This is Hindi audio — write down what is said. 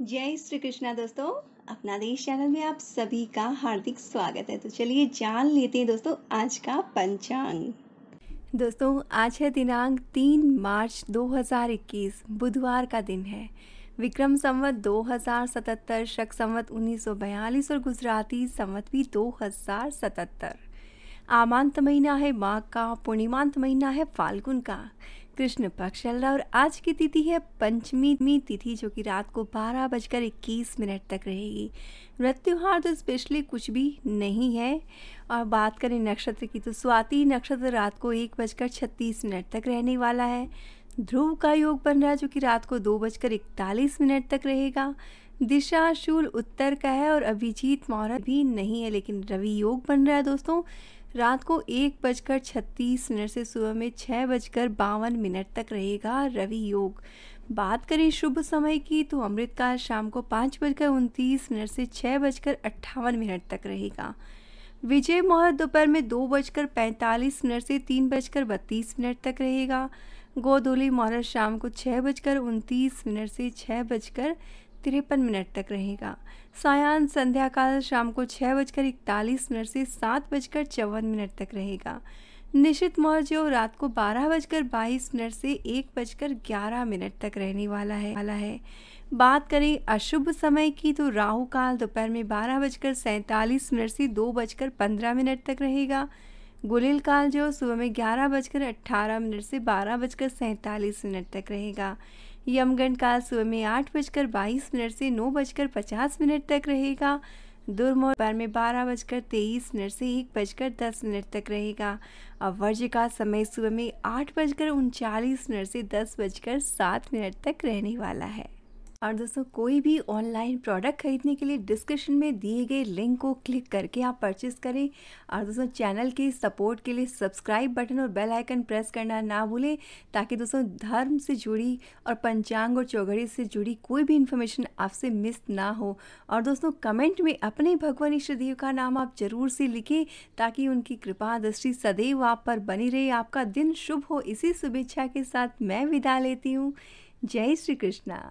जय श्री कृष्णा दोस्तों अपना देश चैनल में आप सभी का हार्दिक स्वागत है तो चलिए जान लेते हैं दोस्तों आज का पंचांग दोस्तों आज है दिनांक 3 मार्च 2021 बुधवार का दिन है विक्रम संवत 2077 शक संवत 1942 और गुजराती संवत भी 2077 आमांत महीना है माघ का पूर्णिमांत महीना है फाल्गुन का कृष्ण पक्ष चल रहा और आज की तिथि है पंचमी तिथि जो कि रात को बारह बजकर इक्कीस मिनट तक रहेगी व्रत त्यौहार तो स्पेशली कुछ भी नहीं है और बात करें नक्षत्र की तो स्वाति नक्षत्र रात को एक बजकर छत्तीस मिनट तक रहने वाला है ध्रुव का योग बन रहा है जो कि रात को दो बजकर इकतालीस मिनट तक रहेगा दिशा शूल उत्तर का है और अभिजीत मौर्य भी नहीं है लेकिन रवि योग बन रहा है दोस्तों रात को एक बजकर छत्तीस मिनट से सुबह में छः बजकर बावन मिनट तक रहेगा रवि योग बात करें शुभ समय की तो अमृतकाल शाम को पाँच बजकर उनतीस मिनट से छः बजकर अट्ठावन मिनट तक रहेगा विजय मुहूर्त दोपहर में दो बजकर पैंतालीस मिनट से तीन बजकर बत्तीस मिनट तक रहेगा गोधोली मुहूर्त शाम को छः बजकर उनतीस मिनट से छः बजकर तिरपन मिनट तक रहेगा सायान संध्या काल शाम को छः बजकर इकतालीस मिनट से सात बजकर चौवन मिनट तक रहेगा निश्चित मौर्य रात को बारह बजकर बाईस मिनट से एक बजकर ग्यारह मिनट तक रहने वाला है वाला है बात करें अशुभ समय की तो राहु काल दोपहर में बारह बजकर सैंतालीस मिनट से दो बजकर पंद्रह मिनट तक रहेगा गुलिल काल जो सुबह में ग्यारह बजकर अट्ठारह मिनट से बारह बजकर सैंतालीस मिनट तक रहेगा यमगंड काल सुबह में आठ बजकर बाईस मिनट से नौ बजकर पचास मिनट तक रहेगा दुर्मोर दोपहर में बारह बजकर तेईस मिनट से एक बजकर दस मिनट तक रहेगा और वर्ज्य का समय सुबह में आठ बजकर उनचालीस मिनट से दस बजकर सात मिनट तक रहने वाला है और दोस्तों कोई भी ऑनलाइन प्रोडक्ट खरीदने के लिए डिस्क्रिप्शन में दिए गए लिंक को क्लिक करके आप परचेस करें और दोस्तों चैनल के सपोर्ट के लिए सब्सक्राइब बटन और बेल आइकन प्रेस करना ना भूलें ताकि दोस्तों धर्म से जुड़ी और पंचांग और चौघड़ी से जुड़ी कोई भी इन्फॉर्मेशन आपसे मिस ना हो और दोस्तों कमेंट में अपने भगवान ईश्वरदेव का नाम आप जरूर से लिखें ताकि उनकी कृपा दृष्टि सदैव आप पर बनी रहे आपका दिन शुभ हो इसी शुभेच्छा के साथ मैं विदा लेती हूँ जय श्री कृष्णा